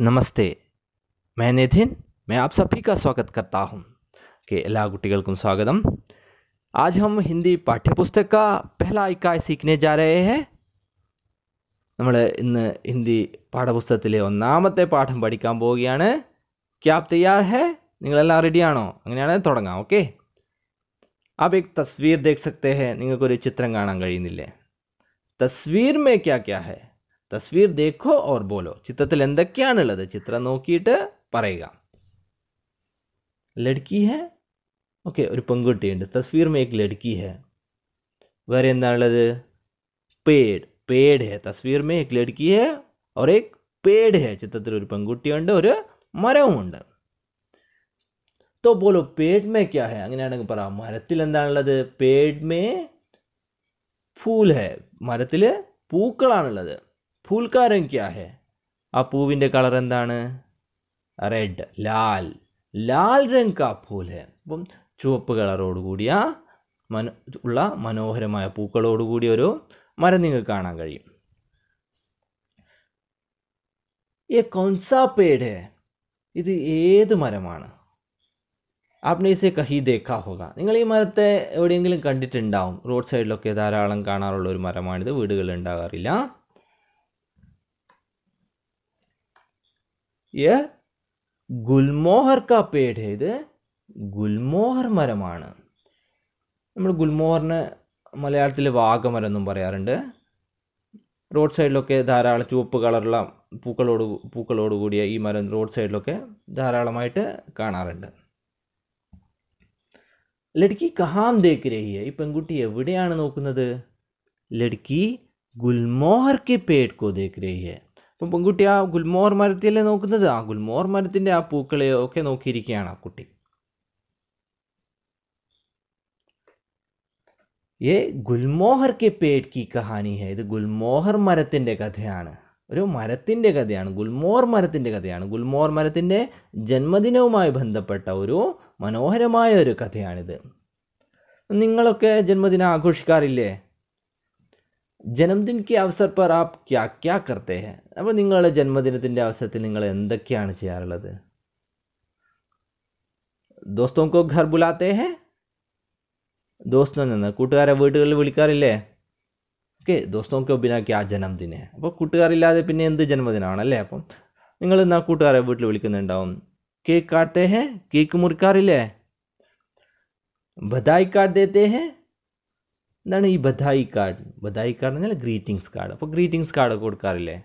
नमस्ते मैं निधिन मैं आप सभी का स्वागत करता हूं के एला गुटिकलकुम स्वागतम आज हम ഹിന്ദി പാഠ്യപുസ്തക का पहला इकाई सीखने जा रहे हैं നമ്മൾ ഇന്ന് ഹിന്ദി പാഠപുസ്തകത്തിലെ ഒന്നാമത്തെ പാഠം പഠിക്കാൻ പോവുകയാണ് क्या आप तैयार है നിങ്ങളെല്ലാം റെഡിയാണോ അങ്ങനെയാണെങ്കിൽ തുടങ്ങാം ഓക്കെ आप एक तस्वीर देख सकते हैं നിങ്ങൾക്കൊരു ചിത്രം കാണാൻ കഴിയുന്നില്ലേ तस्वीर में क्या क्या है തസ്വീർ ദേഖോ ഓർ ബോലോ ചിത്രത്തിൽ എന്തൊക്കെയാണുള്ളത് ചിത്രം നോക്കിയിട്ട് പറയുക ലഡ്കി ഹെ ഓക്കെ ഒരു പെൺകുട്ടിയുണ്ട് തസ്വീർ മേക്ക് ലഡ്കി ഹെ വേറെ എന്താണുള്ളത് പേഡ് പേഡ് ഹെ തസ്വീർ മേക്ക് ലഡ്കി ഹെ ഓർ എക് പേഡ് ഹെ ചിത്രത്തിൽ ഒരു പെൺകുട്ടിയുണ്ട് ഒരു മരവുമുണ്ട് തോ ബോലോ പേഡ് മേ ക്യാ ഹെ അങ്ങനെയാണെങ്കിൽ പറ മരത്തിൽ എന്താണുള്ളത് പേഡ് മേ ഫൂൽ ഹെ മരത്തിൽ പൂക്കളാണുള്ളത് ഫൂൽ കാ രംഗ് ക്യാ ഹെ ആ പൂവിൻ്റെ കളർ എന്താണ് റെഡ് ലാൽ ലാൽ രംഗ് കാ ഫൂൽ ഹെ അപ്പം ചുവപ്പ് കളറോടുകൂടിയ മനോ ഉള്ള മനോഹരമായ പൂക്കളോടുകൂടിയ ഒരു മരം നിങ്ങൾക്ക് കാണാൻ കഴിയും ഈ कौन सा पेड़ है ഇത് ഏത് മരമാണ് ആപ്നേസെ കഹി ദേഖാ ഹോക നിങ്ങൾ ഈ മരത്തെ എവിടെയെങ്കിലും കണ്ടിട്ടുണ്ടാവും റോഡ് സൈഡിലൊക്കെ ധാരാളം കാണാറുള്ള ഒരു മരമാണിത് വീടുകളിൽ ഉണ്ടാകാറില്ല यह ഗുൽമോഹർ കാ പേഡ് ഇത് ഗുൽമോഹർ മരമാണ് നമ്മൾ ഗുൽമോഹറിന് മലയാളത്തിൽ വാഗമരം എന്നും പറയാറുണ്ട് റോഡ് സൈഡിലൊക്കെ ധാരാളം ചുവപ്പ് കളറുള്ള പൂക്കളോട് പൂക്കളോട് കൂടിയ ഈ മരം റോഡ് സൈഡിലൊക്കെ ധാരാളമായിട്ട് കാണാറുണ്ട് ലഡ്ക്കി കഹാം ദേക്ക് രഹിയ ഈ പെൺകുട്ടി എവിടെയാണ് നോക്കുന്നത് ലഡ്ക്കി ഗുൽമോഹർ കെ പേഡ് ദേക്ക് രഹിയ അപ്പം പെൺകുട്ടി ആ ഗുൽമോർ മരത്തിലെ നോക്കുന്നത് ആ ഗുൽമോർ മരത്തിൻ്റെ ആ പൂക്കളെ ഒക്കെ നോക്കിയിരിക്കുകയാണ് ആ കുട്ടി ഏ ഗുൽമോഹർ കെ പേട് കി കഹാനി ഹെ ഇത് ഗുൽമോഹർ മരത്തിൻ്റെ കഥയാണ് ഒരു മരത്തിൻ്റെ കഥയാണ് ഗുൽമോർ മരത്തിൻ്റെ കഥയാണ് ഗുൽമോർ മരത്തിൻ്റെ ജന്മദിനവുമായി ബന്ധപ്പെട്ട ഒരു മനോഹരമായ ഒരു കഥയാണിത് നിങ്ങളൊക്കെ ജന്മദിനം ആഘോഷിക്കാറില്ലേ ജന്മദിൻ കി അവസർ പർ ആപ്പ് ക്യാ ക്യാ കർത്തേ ഹെ അപ്പോൾ നിങ്ങളുടെ ജന്മദിനത്തിൻ്റെ അവസരത്തിൽ നിങ്ങൾ എന്തൊക്കെയാണ് ചെയ്യാറുള്ളത് ദോസ്തോം കോ ഘർ ബുലാത്തേ ഹെ ദോസ്തോ നിന്ന് കൂട്ടുകാരെ വീടുകളിൽ വിളിക്കാറില്ലേ ഓക്കെ ദോസ്തോം കോ ബിനാ ക്യാ ജന്മദിനെ അപ്പോൾ കൂട്ടുകാരില്ലാതെ പിന്നെ എന്ത് ജന്മദിനമാണല്ലേ അപ്പം നിങ്ങൾ എന്നാൽ കൂട്ടുകാരെ വീട്ടിൽ വിളിക്കുന്നുണ്ടാവും കേക്ക് കാട്ടേ ഹെ കേക്ക് മുറിക്കാറില്ലേ ബധായി കാട്ട് ദേത്തേ ഹെ എന്താണ് ഈ ബധായി കാർഡ് ബധായി കാർഡ് പറഞ്ഞാൽ ഗ്രീറ്റിംഗ്സ് കാർഡ് അപ്പോൾ ഗ്രീറ്റിംഗ്സ് കാർഡൊക്കെ കൊടുക്കാറില്ലേ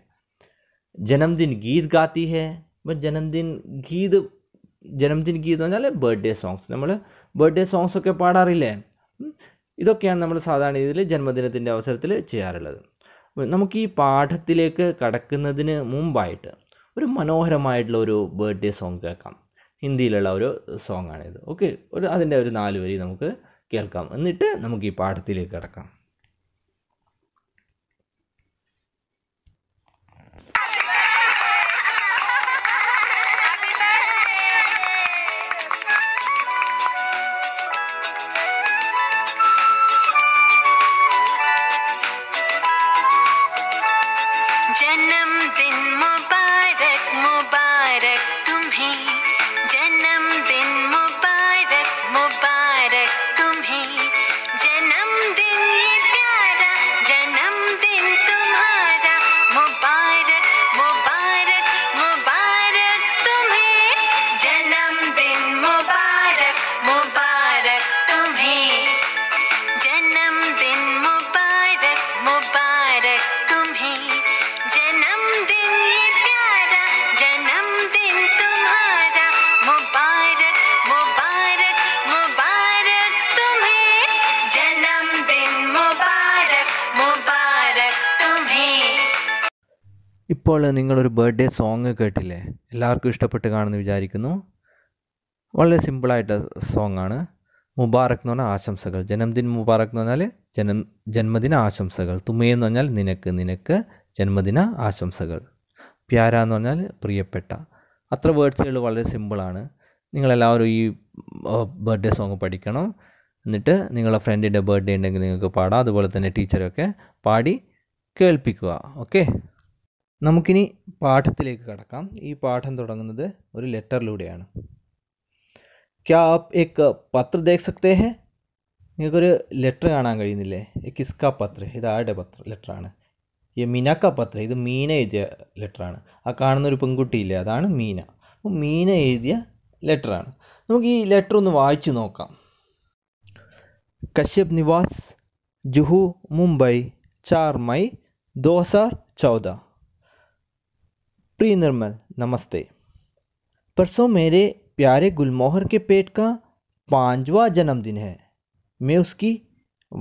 ജനംദിൻ ഗീത് ഗാത്തി ഹേ ഇപ്പം ജനംദിൻ ഗീത് ജനംദിൻ ഗീത് എന്ന് പറഞ്ഞാൽ ബർത്ത്ഡേ സോങ്സ് നമ്മൾ ബർത്ത്ഡേ സോങ്സ് ഒക്കെ പാടാറില്ലേ ഇതൊക്കെയാണ് നമ്മൾ സാധാരണ രീതിയിൽ ജന്മദിനത്തിൻ്റെ അവസരത്തിൽ ചെയ്യാറുള്ളത് നമുക്ക് ഈ പാഠത്തിലേക്ക് കടക്കുന്നതിന് മുമ്പായിട്ട് ഒരു മനോഹരമായിട്ടുള്ള ഒരു ബർത്ത്ഡേ സോങ് കേൾക്കാം ഹിന്ദിയിലുള്ള ഒരു സോങ്ങാണിത് ഓക്കെ ഒരു അതിൻ്റെ ഒരു നാല് വരി നമുക്ക് കേൾക്കാം എന്നിട്ട് നമുക്ക് ഈ പാഠത്തിലേക്ക് കിടക്കാം ഇപ്പോൾ നിങ്ങളൊരു ബർത്ത്ഡേ സോങ് കേട്ടില്ലേ എല്ലാവർക്കും ഇഷ്ടപ്പെട്ട് കാണുമെന്ന് വിചാരിക്കുന്നു വളരെ സിമ്പിളായിട്ട് സോങ്ങാണ് മുബാറക് എന്ന് പറഞ്ഞാൽ ആശംസകൾ ജന്മദിൻ മുബാറക് എന്ന് പറഞ്ഞാൽ ജനം ജന്മദിന ആശംസകൾ തുമ്മയെന്ന് പറഞ്ഞാൽ നിനക്ക് നിനക്ക് ജന്മദിന ആശംസകൾ പ്യാര എന്ന് പറഞ്ഞാൽ പ്രിയപ്പെട്ട അത്ര വേർഡ്സുകൾ വളരെ സിമ്പിളാണ് നിങ്ങളെല്ലാവരും ഈ ബർത്ത്ഡേ സോങ് പഠിക്കണം എന്നിട്ട് നിങ്ങളുടെ ഫ്രണ്ടിൻ്റെ ബർത്ത്ഡേ ഉണ്ടെങ്കിൽ നിങ്ങൾക്ക് പാടാം അതുപോലെ തന്നെ ടീച്ചറൊക്കെ പാടി കേൾപ്പിക്കുക ഓക്കെ നമുക്കിനി പാഠത്തിലേക്ക് കടക്കാം ഈ പാഠം തുടങ്ങുന്നത് ഒരു ലെറ്ററിലൂടെയാണ് ക്യാ ആപ് എക്ക് പത്ര ദേഖ് സക്തേ ഹെ നിങ്ങൾക്കൊരു ലെറ്റർ കാണാൻ കഴിയുന്നില്ലേ കിസ്ക പത്ര ഇത് ആരുടെ പത്ര ലെറ്ററാണ് ഈ മീനക്ക പത്ര ഇത് മീന എഴുതിയ ലെറ്ററാണ് ആ കാണുന്ന ഒരു പെൺകുട്ടിയില്ലേ അതാണ് മീന അപ്പോൾ മീന എഴുതിയ ലെറ്ററാണ് നമുക്ക് ഈ ലെറ്റർ ഒന്ന് വായിച്ചു നോക്കാം കശ്യപ് നിവാസ് ജുഹു മുംബൈ ചാർ മൈ ദോസാർ ചൗദ प्रिय निर्मल नमस्ते परसों मेरे प्यारे गुलमोहर के पेट का पांचवा जन्मदिन है मैं उसकी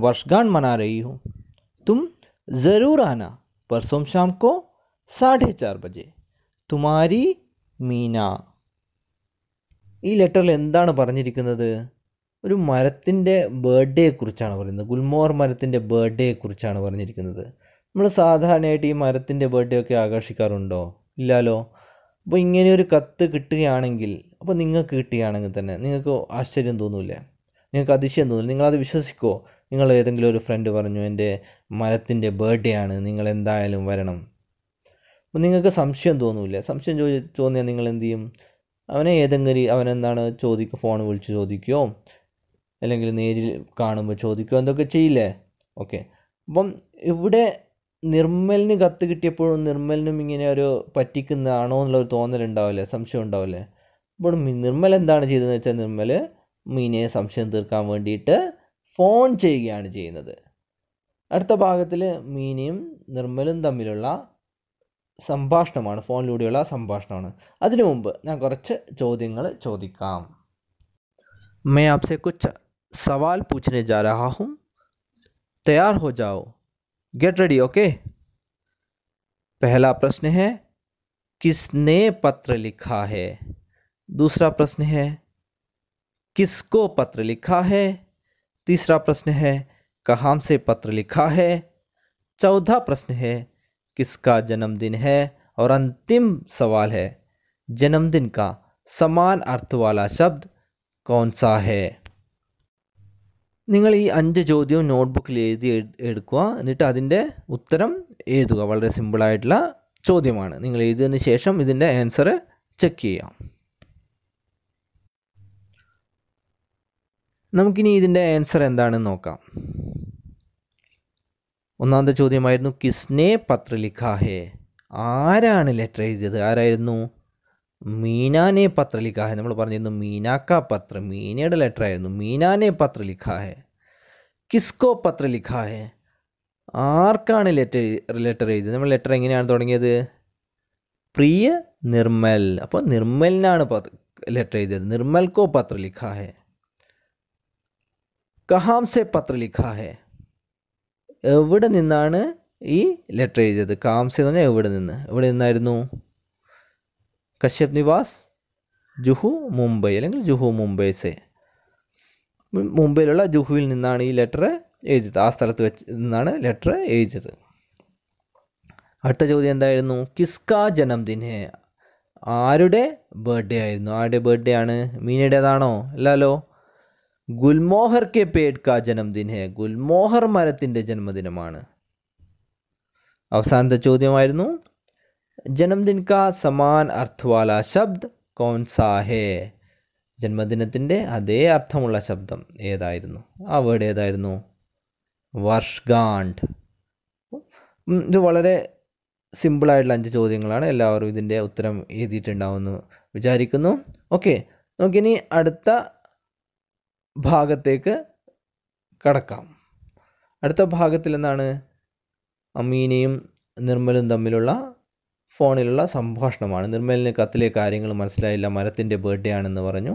वर्षगांठ मना रही हूँ तुम ज़रूर आना परसों शाम को साढ़े चार बजे तुम्हारी മീന ഈ ലെറ്ററിൽ എന്താണ് പറഞ്ഞിരിക്കുന്നത് ഒരു മരത്തിൻ്റെ ബർത്ത്ഡേയെക്കുറിച്ചാണ് പറയുന്നത് ഗുൽമോർ മരത്തിൻ്റെ ബർത്ത്ഡേയെക്കുറിച്ചാണ് പറഞ്ഞിരിക്കുന്നത് നമ്മൾ സാധാരണയായിട്ട് ഈ മരത്തിൻ്റെ ബർത്ത്ഡേ ഒക്കെ ആഘോഷിക്കാറുണ്ടോ ഇല്ലല്ലോ അപ്പോൾ ഇങ്ങനെയൊരു കത്ത് കിട്ടുകയാണെങ്കിൽ അപ്പോൾ നിങ്ങൾക്ക് കിട്ടുകയാണെങ്കിൽ തന്നെ നിങ്ങൾക്ക് ആശ്ചര്യം തോന്നൂലേ നിങ്ങൾക്ക് അതിശയം തോന്നില്ല നിങ്ങളത് വിശ്വസിക്കുമോ നിങ്ങൾ ഏതെങ്കിലും ഒരു ഫ്രണ്ട് പറഞ്ഞു എൻ്റെ മരത്തിൻ്റെ ബർത്ത്ഡേ ആണ് നിങ്ങൾ എന്തായാലും വരണം അപ്പോൾ നിങ്ങൾക്ക് സംശയം തോന്നൂല സംശയം ചോദി തോന്നിയാൽ നിങ്ങൾ എന്ത് ചെയ്യും അവനെ ഏതെങ്കിലും അവനെന്താണ് ചോദിക്കുക ഫോൺ വിളിച്ച് ചോദിക്കുകയോ അല്ലെങ്കിൽ നേരിൽ കാണുമ്പോൾ ചോദിക്കുകയോ എന്തൊക്കെ ചെയ്യില്ലേ ഓക്കെ അപ്പം ഇവിടെ നിർമ്മലിന് കത്ത് കിട്ടിയപ്പോഴും നിർമ്മലിനും ഇങ്ങനെ ഒരു പറ്റിക്കുന്നതാണോ എന്നുള്ളൊരു തോന്നലുണ്ടാവില്ലേ സംശയം ഉണ്ടാവില്ലേ അപ്പോൾ നിർമ്മൽ എന്താണ് ചെയ്തതെന്ന് വെച്ചാൽ നിർമ്മൽ മീനയെ സംശയം തീർക്കാൻ വേണ്ടിയിട്ട് ഫോൺ ചെയ്യുകയാണ് ചെയ്യുന്നത് അടുത്ത ഭാഗത്തിൽ മീനയും നിർമ്മലും തമ്മിലുള്ള സംഭാഷണമാണ് ഫോണിലൂടെയുള്ള സംഭാഷണമാണ് അതിനു മുമ്പ് ഞാൻ കുറച്ച് ചോദ്യങ്ങൾ ചോദിക്കാം മേ आपसे कुछ सवाल पूछने जा रहा ഹോ तैयार हो जाओ गेट रेडी ओके पहला प्रश्न है किसने पत्र लिखा है दूसरा प्रश्न है किसको पत्र लिखा है तीसरा प्रश्न है कहाँ से पत्र लिखा है चौथा प्रश्न है किसका जन्मदिन है और अंतिम सवाल है जन्मदिन का समान अर्थ वाला शब्द कौन सा है നിങ്ങൾ ഈ അഞ്ച് ചോദ്യവും നോട്ട്ബുക്കിൽ എഴുതി എടുക്കുക എന്നിട്ട് അതിൻ്റെ ഉത്തരം എഴുതുക വളരെ സിമ്പിളായിട്ടുള്ള ചോദ്യമാണ് നിങ്ങൾ എഴുതിയതിന് ശേഷം ഇതിൻ്റെ ആൻസർ ചെക്ക് ചെയ്യാം നമുക്കിനി ഇതിൻ്റെ ആൻസർ എന്താണെന്ന് നോക്കാം ഒന്നാമത്തെ ചോദ്യമായിരുന്നു കിസ്നെ പത്ര ലിഖാഹേ ആരാണ് ലെറ്റർ എഴുതിയത് ആരായിരുന്നു മീനാനെ പത്ര നമ്മൾ പറഞ്ഞിരുന്നു മീനാക്ക പത്രം മീനയുടെ ലെറ്റർ ആയിരുന്നു മീനാനെ പത്ര കിസ്കോ പത്ര ആർക്കാണ് ലെറ്റർ ലെറ്റർ എഴുതിയത് നമ്മൾ ലെറ്റർ എങ്ങനെയാണ് തുടങ്ങിയത് പ്രിയ നിർമ്മൽ അപ്പോൾ നിർമ്മലിനാണ് ലെറ്റർ എഴുതിയത് നിർമ്മൽക്കോ പത്ര ലിഖാഹെ കഹാംസെ പത്ര ലിഖാഹെ എവിടെ നിന്നാണ് ഈ ലെറ്റർ എഴുതിയത് കാംസെന്ന് പറഞ്ഞാൽ എവിടെ നിന്ന് എവിടെ നിന്നായിരുന്നു കശ്യപ് നിവാസ് ജുഹു മുംബൈ അല്ലെങ്കിൽ ജുഹു സെ മുംബൈയിലുള്ള ജുഹുവിൽ നിന്നാണ് ഈ ലെറ്റർ എഴുതിയത് ആ സ്ഥലത്ത് വെച്ച് നിന്നാണ് ലെറ്റർ എഴുതിയത് അടുത്ത ചോദ്യം എന്തായിരുന്നു കിസ്ക ജനംദിന് ഹേ ആരുടെ ബർത്ത്ഡേ ആയിരുന്നു ആരുടെ ബർത്ത്ഡേ ആണ് മീനയുടേതാണോ അല്ലല്ലോ ഗുൽമോഹർ കെ പേഡ് കാ ഹേ ഗുൽമോഹർ മരത്തിൻ്റെ ജന്മദിനമാണ് അവസാനത്തെ ചോദ്യമായിരുന്നു ജന്മദിന കാ സമാൻ അർത്ഥവാല ശബ്ദ് കൗൻ ഹേ ജന്മദിനത്തിൻ്റെ അതേ അർത്ഥമുള്ള ശബ്ദം ഏതായിരുന്നു ആ വേർഡ് ഏതായിരുന്നു വർഷ്ഗാണ്ട് ഇത് വളരെ സിമ്പിളായിട്ടുള്ള അഞ്ച് ചോദ്യങ്ങളാണ് എല്ലാവരും ഇതിൻ്റെ ഉത്തരം എഴുതിയിട്ടുണ്ടാവുമെന്ന് വിചാരിക്കുന്നു ഓക്കെ നമുക്കിനി അടുത്ത ഭാഗത്തേക്ക് കടക്കാം അടുത്ത ഭാഗത്തിൽ എന്താണ് അമീനയും നിർമ്മലും തമ്മിലുള്ള ഫോണിലുള്ള സംഭാഷണമാണ് നിർമ്മലിന് കത്തിലെ കാര്യങ്ങൾ മനസ്സിലായില്ല മരത്തിൻ്റെ ബർത്ത്ഡേ ആണെന്ന് പറഞ്ഞു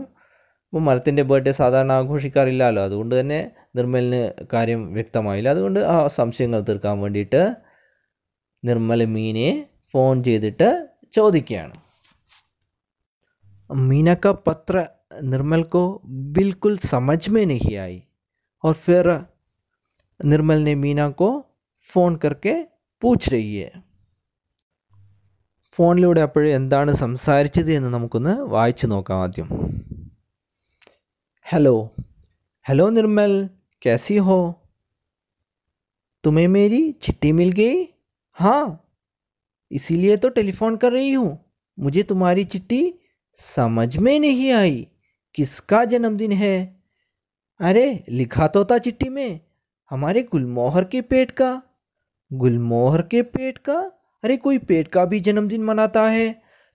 അപ്പോൾ മരത്തിൻ്റെ ബർത്ത്ഡേ സാധാരണ ആഘോഷിക്കാറില്ലല്ലോ അതുകൊണ്ട് തന്നെ നിർമ്മലിന് കാര്യം വ്യക്തമായില്ല അതുകൊണ്ട് ആ സംശയങ്ങൾ തീർക്കാൻ വേണ്ടിയിട്ട് നിർമ്മൽ മീനെ ഫോൺ ചെയ്തിട്ട് ചോദിക്കുകയാണ് മീനക്ക പത്ര पत्र ബിൽക്കുൽ को बिल्कुल समझ में नहीं आई और फिर निर्मल ने मीना को फ़ोन करके पूछ रही है फोन അപ്പോഴേ എന്താണ് സംസാരിച്ചത് എന്ന് നമുക്കൊന്ന് नोक നോക്കാം हलो हेलो हेलो निर्मल कैसी हो तुम्हें मेरी चिट्ठी मिल गई हाँ इसीलिए तो टेलीफोन कर रही हूँ मुझे तुम्हारी चिट्ठी समझ में नहीं आई किसका जन्मदिन है अरे लिखा तो था चिट्ठी में हमारे गुलमोहर के पेट का गुलमोहर के पेट का अरे कोई पेट का भी जन्मदिन मनाता है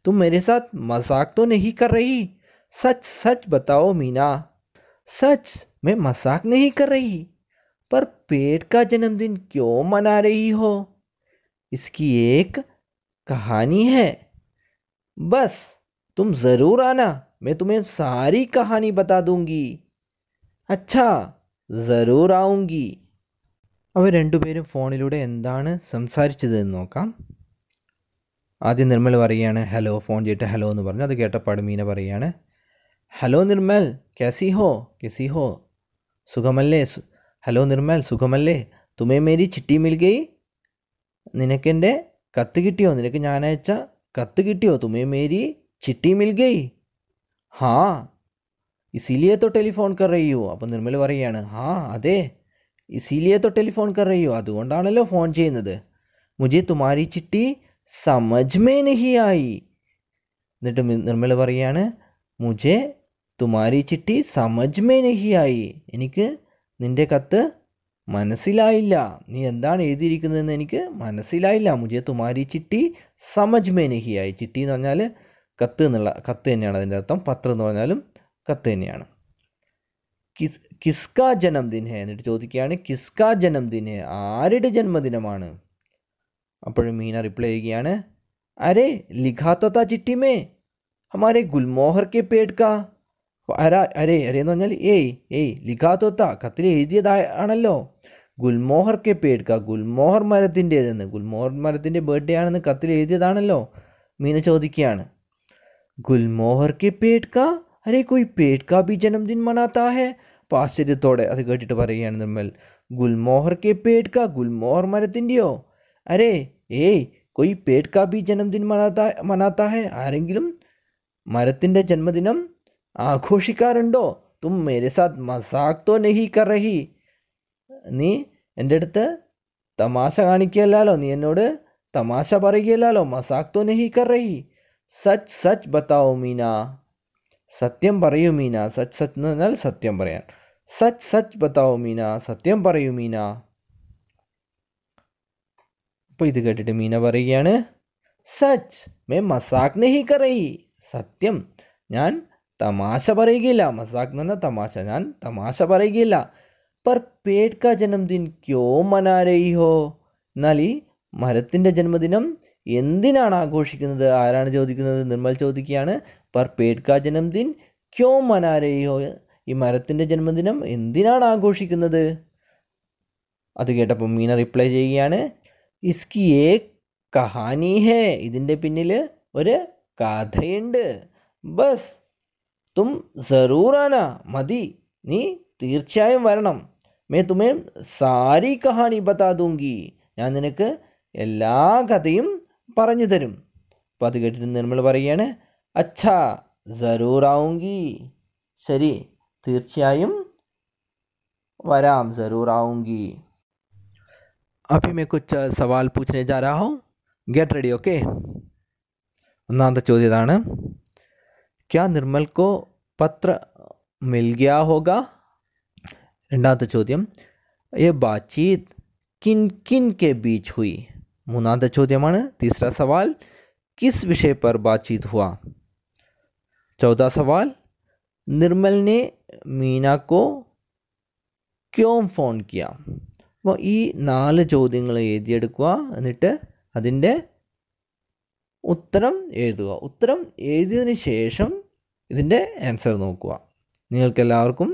तुम मेरे साथ मजाक तो नहीं कर रही सच सच बताओ मीना सच मैं मजाक नहीं कर रही पर पेट का जन्मदिन क्यों मना रही हो इसकी एक कहानी है बस तुम ज़रूर आना मैं तुम्हें सारी कहानी बता दूंगी अच्छा ज़रूर ആവുങ്കി അവർ രണ്ടുപേരും ഫോണിലൂടെ എന്താണ് സംസാരിച്ചതെന്ന് നോക്കാം ആദ്യം നിർമ്മൽ പറയുകയാണ് ഹലോ ഫോൺ ചെയ്തിട്ട് ഹലോ എന്ന് പറഞ്ഞു അത് കേട്ടപ്പാട് മീന പറയുകയാണ് ഹലോ നിർമ്മൽ കാസി ഹോ കെസി ഹോ സുഖമല്ലേ ഹലോ നിർമ്മൽ സുഖമല്ലേ തുമേ മേരി ചിട്ടി മിൽകൈ നിനക്കെൻ്റെ കത്ത് കിട്ടിയോ നിനക്ക് ഞാൻ അയച്ച കത്ത് കിട്ടിയോ തുമേ മേരി ചിട്ടി മിൽകൈ ഹാ ഇസിലിയത്തോ ടെലിഫോൺ കറിയോ റയ്യോ അപ്പോൾ നിർമ്മൽ പറയുകയാണ് ഹാ അതെ ഇസിലിയത്തോ ടെലിഫോൺ കറിയോ അതുകൊണ്ടാണല്ലോ ഫോൺ ചെയ്യുന്നത് മുജി തുമാരി ചിട്ടി സമജ്മേ നഹിയായി എന്നിട്ട് നിർമ്മല പറയാണ് മുജെ തുമാരി ചിട്ടി സമജ്മേ നഹിയായി എനിക്ക് നിൻ്റെ കത്ത് മനസ്സിലായില്ല നീ എന്താണ് എഴുതിയിരിക്കുന്നതെന്ന് എനിക്ക് മനസ്സിലായില്ല മുജെ തുമാരി ചിട്ടി സമജ്മേ നഹിയായി ചിട്ടി എന്ന് പറഞ്ഞാൽ കത്ത് എന്നുള്ള കത്ത് തന്നെയാണ് അതിൻ്റെ അർത്ഥം പത്രം എന്ന് പറഞ്ഞാലും കത്ത് തന്നെയാണ് കിസ് കിസ്ക ജനംദിനെ എന്നിട്ട് ചോദിക്കുകയാണ് കിസ്ക ജനംദിനെ ആരുടെ ജന്മദിനമാണ് അപ്പോഴും മീന റിപ്ലൈ ചെയ്യുകയാണ് अरे लिखा तो था चिट्ठी में हमारे गुलमोहर के पेट का അര അരേ അരേന്ന് പറഞ്ഞാൽ ഏയ് ഏയ് ലിഖാത്തോത്ത കത്തിൽ എഴുതിയതാണല്ലോ ഗുൽമോഹർ കെ പേടുക്ക ഗുൽമോഹർ മരത്തിൻ്റേതെന്ന് ഗുൽമോഹർ മരത്തിൻ്റെ ബർത്ത്ഡേ ആണെന്ന് കത്തിൽ എഴുതിയതാണല്ലോ മീന ചോദിക്കുകയാണ് ഗുൽമോഹർ കെ പേടുക്ക അരേ കൊയ് പേടുക്ക ബി ജന്മദിൻ മനാത്താ ഹെ അപ്പോൾ ആശ്ചര്യത്തോടെ അത് കേട്ടിട്ട് പറയുകയാണ് നിർമ്മൽ ഗുൽമോഹർ കെ പേടുക്ക ഗുൽമോഹർ മരത്തിൻ്റെയോ അരെ ഏയ് കൊയ് പേട് കാ ബി ജന്മദിൻ മനാത്ത മനാത്ത ഹെ ആരെങ്കിലും മരത്തിൻ്റെ ജന്മദിനം ആഘോഷിക്കാറുണ്ടോ തും മേരെ സാത് മസാക്തോ നെഹി കറഹി നീ എൻ്റെ അടുത്ത് തമാശ കാണിക്കുകയല്ലോ നീ എന്നോട് തമാശ പറയുകയല്ലോ മസാക്തോ നെഹി കറഹി സച്ച് സച്ച് ബത്താവോ മീന സത്യം പറയൂ മീന സച്ച് സച്ച് എന്ന് പറഞ്ഞാൽ സത്യം പറയാൻ സച്ച് സച്ച് ബത്താവോ മീന സത്യം പറയൂ മീന അപ്പോൾ ഇത് കേട്ടിട്ട് മീന പറയുകയാണ് സച്ച് മേ മസാക് നെഹി സത്യം ഞാൻ തമാശ പറയുകയില്ല മസാക് എന്ന തമാശ ഞാൻ തമാശ പറയുകയില്ല പർ പേട് കാ ജന്മദിൻ ക്യോ മനാ ഹോ എന്നാൽ ഈ മരത്തിൻ്റെ ജന്മദിനം എന്തിനാണ് ആഘോഷിക്കുന്നത് ആരാണ് ചോദിക്കുന്നത് നിർമ്മൽ ചോദിക്കുകയാണ് പർ പേട് കാ ജന്മദിൻ ക്യോ മനാ ഹോ ഈ മരത്തിൻ്റെ ജന്മദിനം എന്തിനാണ് ആഘോഷിക്കുന്നത് അത് കേട്ടപ്പോൾ മീന റിപ്ലൈ ചെയ്യുകയാണ് ഇസ്കി ഏക് കഹാനി ഹേ ഇതിൻ്റെ പിന്നിൽ ഒരു കഥയുണ്ട് ബസ് തും സറൂറാന മതി നീ തീർച്ചയായും വരണം മേ തുമേം സാരി കഹാനി ബത്താ ദൂങ്കി ഞാൻ നിനക്ക് എല്ലാ കഥയും പറഞ്ഞു തരും അപ്പം അത് കേട്ടിട്ട് നമ്മൾ പറയുകയാണ് അച്ഛാ സറൂറാവുങ്കി ശരി തീർച്ചയായും വരാം സറൂറാവുങ്കി अभी मैं कुछ सवाल पूछने जा रहा हूँ गेट रेडी ओके चौधरी क्या निर्मल को पत्र मिल गया होगा रामत चौधरी ये बातचीत किन किन के बीच हुई मुनाद चौधरी तीसरा सवाल किस विषय पर बातचीत हुआ चौदह सवाल निर्मल ने मीना को क्यों फ़ोन किया അപ്പോൾ ഈ നാല് ചോദ്യങ്ങൾ എഴുതിയെടുക്കുക എന്നിട്ട് അതിൻ്റെ ഉത്തരം എഴുതുക ഉത്തരം എഴുതിയതിന് ശേഷം ഇതിൻ്റെ ആൻസർ നോക്കുക നിങ്ങൾക്ക് എല്ലാവർക്കും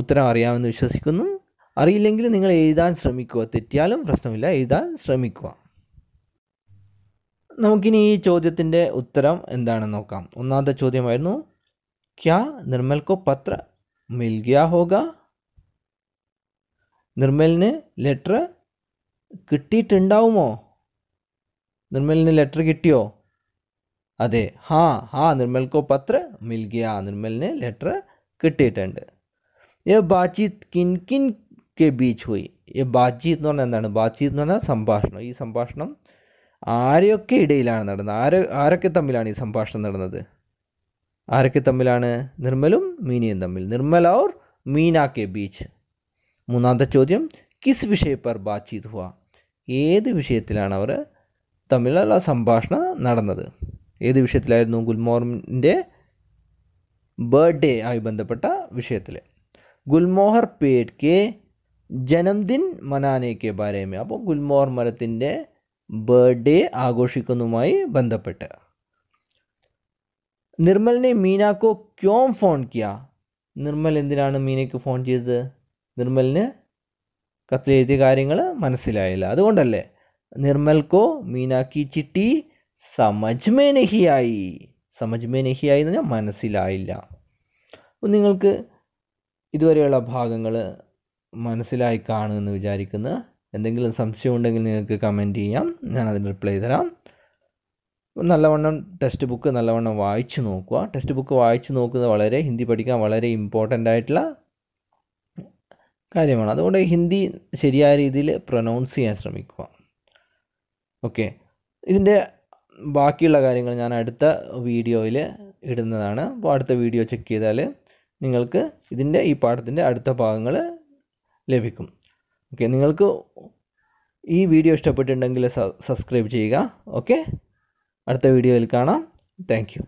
ഉത്തരം അറിയാമെന്ന് വിശ്വസിക്കുന്നു അറിയില്ലെങ്കിൽ നിങ്ങൾ എഴുതാൻ ശ്രമിക്കുക തെറ്റിയാലും പ്രശ്നമില്ല എഴുതാൻ ശ്രമിക്കുക നമുക്കിനി ഈ ചോദ്യത്തിൻ്റെ ഉത്തരം എന്താണെന്ന് നോക്കാം ഒന്നാമത്തെ ചോദ്യമായിരുന്നു ക്യാ നിർമ്മൽക്കോ പത്ര മിൽഗ്യാ ഗയാ ഹോഗ നിർമ്മലിന് ലെറ്റർ കിട്ടിയിട്ടുണ്ടാവുമോ നിർമ്മലിന് ലെറ്റർ കിട്ടിയോ അതെ ഹാ ഹാ നിർമ്മൽക്കോ പത്ര മിൽ നിർമ്മലിന് ലെറ്റർ കിട്ടിയിട്ടുണ്ട് ഏ ബാച്ചിത് കിൻ കിൻ കെ ബീച്ച് പോയി ഏ ബാച്ചിത്ത് എന്ന് പറഞ്ഞാൽ എന്താണ് ബാച്ചിത്ത് എന്ന് പറഞ്ഞാൽ സംഭാഷണം ഈ സംഭാഷണം ആരെയൊക്കെ ഇടയിലാണ് നടന്നത് ആരെ ആരൊക്കെ തമ്മിലാണ് ഈ സംഭാഷണം നടന്നത് ആരൊക്കെ തമ്മിലാണ് നിർമ്മലും മീനയും തമ്മിൽ നിർമ്മൽ ഓർ മീന കെ ബീച്ച് മൂന്നാമത്തെ ചോദ്യം കിസ് വിഷയ പർ ബാച്ചീത് ഹുവ ഏത് വിഷയത്തിലാണ് അവർ തമ്മിലുള്ള സംഭാഷണം നടന്നത് ഏത് വിഷയത്തിലായിരുന്നു ഗുൽമോഹറിൻ്റെ ബർത്ത്ഡേ ആയി ബന്ധപ്പെട്ട വിഷയത്തിൽ ഗുൽമോഹർ പേഡ് കെ ജനംദിൻ മനാനയ്ക്ക് ബാരേമേ അപ്പോൾ ഗുൽമോഹർ മരത്തിൻ്റെ ബർത്ത്ഡേ ആഘോഷിക്കുന്നതുമായി ബന്ധപ്പെട്ട് നിർമ്മലിനെ മീനാക്കോ ക്യോം ഫോൺ കിയ നിർമ്മൽ എന്തിനാണ് മീനയ്ക്ക് ഫോൺ ചെയ്തത് നിർമ്മലിന് കത്തിലെഴുതിയ കാര്യങ്ങൾ മനസ്സിലായില്ല അതുകൊണ്ടല്ലേ നിർമ്മൽക്കോ മീനാക്കി ചിട്ടി സമജ്മേനഹിയായി സമജ്മേനഹിയായി എന്ന് പറഞ്ഞാൽ മനസ്സിലായില്ല അപ്പം നിങ്ങൾക്ക് ഇതുവരെയുള്ള ഭാഗങ്ങൾ മനസ്സിലായി കാണുമെന്ന് വിചാരിക്കുന്ന എന്തെങ്കിലും സംശയം ഉണ്ടെങ്കിൽ നിങ്ങൾക്ക് കമൻറ്റ് ചെയ്യാം ഞാൻ അതിന് റിപ്ലൈ തരാം നല്ലവണ്ണം ടെക്സ്റ്റ് ബുക്ക് നല്ലവണ്ണം വായിച്ചു നോക്കുക ടെക്സ്റ്റ് ബുക്ക് വായിച്ചു നോക്കുന്നത് വളരെ ഹിന്ദി പഠിക്കാൻ വളരെ ഇമ്പോർട്ടൻ്റ് ആയിട്ടുള്ള കാര്യമാണ് അതുകൊണ്ട് ഹിന്ദി ശരിയായ രീതിയിൽ പ്രൊനൗൺസ് ചെയ്യാൻ ശ്രമിക്കുക ഓക്കെ ഇതിൻ്റെ ബാക്കിയുള്ള കാര്യങ്ങൾ ഞാൻ അടുത്ത വീഡിയോയിൽ ഇടുന്നതാണ് അപ്പോൾ അടുത്ത വീഡിയോ ചെക്ക് ചെയ്താൽ നിങ്ങൾക്ക് ഇതിൻ്റെ ഈ പാഠത്തിൻ്റെ അടുത്ത ഭാഗങ്ങൾ ലഭിക്കും ഓക്കെ നിങ്ങൾക്ക് ഈ വീഡിയോ ഇഷ്ടപ്പെട്ടിട്ടുണ്ടെങ്കിൽ സബ്സ്ക്രൈബ് ചെയ്യുക ഓക്കെ അടുത്ത വീഡിയോയിൽ കാണാം താങ്ക്